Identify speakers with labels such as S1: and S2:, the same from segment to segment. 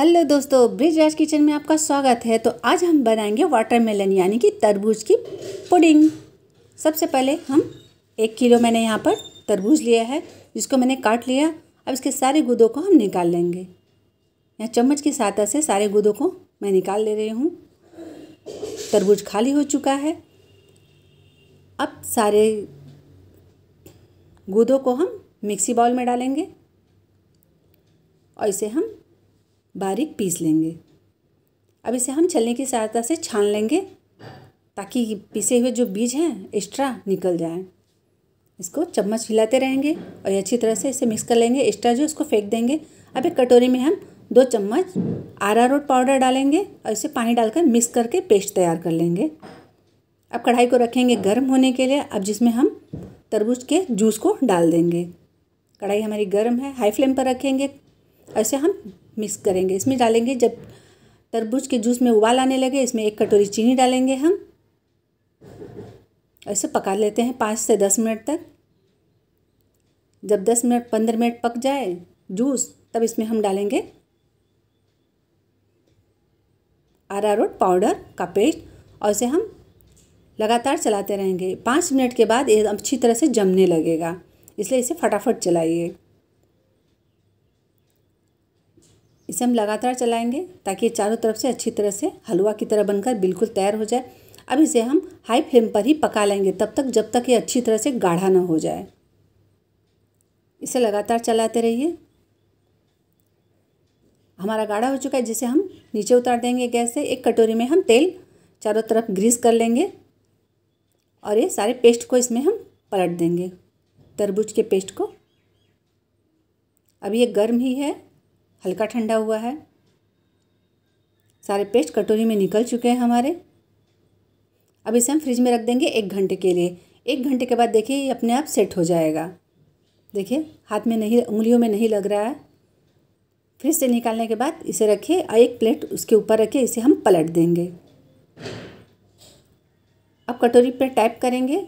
S1: hello दोस्तों bridge राज kitchen में आपका स्वागत है तो आज हम बनाएंगे वाटरमेलन यानी कि तरबूज की पुडिंग सबसे पहले हम एक किलो मैंने यहाँ पर तरबूज लिया है जिसको मैंने काट लिया अब इसके सारे गुदों को हम निकाल लेंगे यहाँ चम्मच की सहायता से सारे गुदों को मैं निकाल ले रही हूँ तरबूज खाली हो चुका है अब सारे गुदों को हम मिक्सी बाउल में डालेंगे और इसे हम बारीक पीस लेंगे अब इसे हम छलने की सहायता से छान लेंगे ताकि पीसे हुए जो बीज हैं एक्स्ट्रा निकल जाए इसको चम्मच हिलाते रहेंगे और अच्छी तरह से इसे मिक्स कर लेंगे एक्स्ट्रा जो इसको फेंक देंगे अब एक कटोरी में हम दो चम्मच आरारोट पाउडर डालेंगे और इसे पानी डालकर मिक्स करके पेस्ट तैयार कर लेंगे अब कढ़ाई को रखेंगे गर्म होने के लिए अब जिसमें हम तरबूज के जूस को डाल देंगे कढ़ाई हमारी गर्म है हाई फ्लेम पर रखेंगे ऐसे हम मिक्स करेंगे इसमें डालेंगे जब तरबूज के जूस में उबाल आने लगे इसमें एक कटोरी चीनी डालेंगे हम ऐसे पका लेते हैं पाँच से दस मिनट तक जब दस मिनट पंद्रह मिनट पक जाए जूस तब इसमें हम डालेंगे अरारोट पाउडर का पेस्ट और इसे हम लगातार चलाते रहेंगे पाँच मिनट के बाद ये अच्छी तरह से जमने लगेगा इसलिए इसे फटाफट चलाइए इसे हम लगातार चलाएंगे ताकि ये चारों तरफ से अच्छी तरह से हलवा की तरह बनकर बिल्कुल तैयार हो जाए अब इसे हम हाई फ्लेम पर ही पका लेंगे तब तक जब तक ये अच्छी तरह से गाढ़ा ना हो जाए इसे लगातार चलाते रहिए हमारा गाढ़ा हो चुका है जिसे हम नीचे उतार देंगे गैस से एक कटोरी में हम तेल चारों तरफ ग्रीस कर लेंगे और ये सारे पेस्ट को इसमें हम पलट देंगे तरबूज के पेस्ट को अब ये गर्म ही है हल्का ठंडा हुआ है सारे पेस्ट कटोरी में निकल चुके हैं हमारे अब इसे हम फ्रिज में रख देंगे एक घंटे के लिए एक घंटे के बाद देखिए ये अपने आप सेट हो जाएगा देखिए हाथ में नहीं उंगलियों में नहीं लग रहा है फ्रिज से निकालने के बाद इसे रखिए और एक प्लेट उसके ऊपर रखिए इसे हम पलट देंगे अब कटोरी पर टाइप करेंगे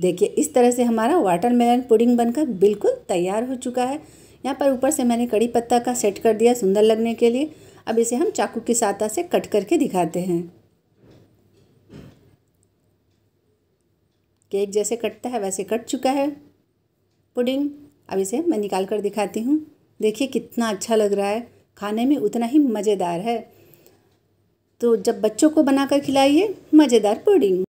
S1: देखिए इस तरह से हमारा वाटर मेलन पुडिंग बनकर बिल्कुल तैयार हो चुका है यहाँ पर ऊपर से मैंने कड़ी पत्ता का सेट कर दिया सुंदर लगने के लिए अब इसे हम चाकू की सहायता से कट करके दिखाते हैं केक जैसे कटता है वैसे कट चुका है पुडिंग अब इसे मैं निकाल कर दिखाती हूँ देखिए कितना अच्छा लग रहा है खाने में उतना ही मज़ेदार है तो जब बच्चों को बनाकर खिलाइए मज़ेदार पुडिंग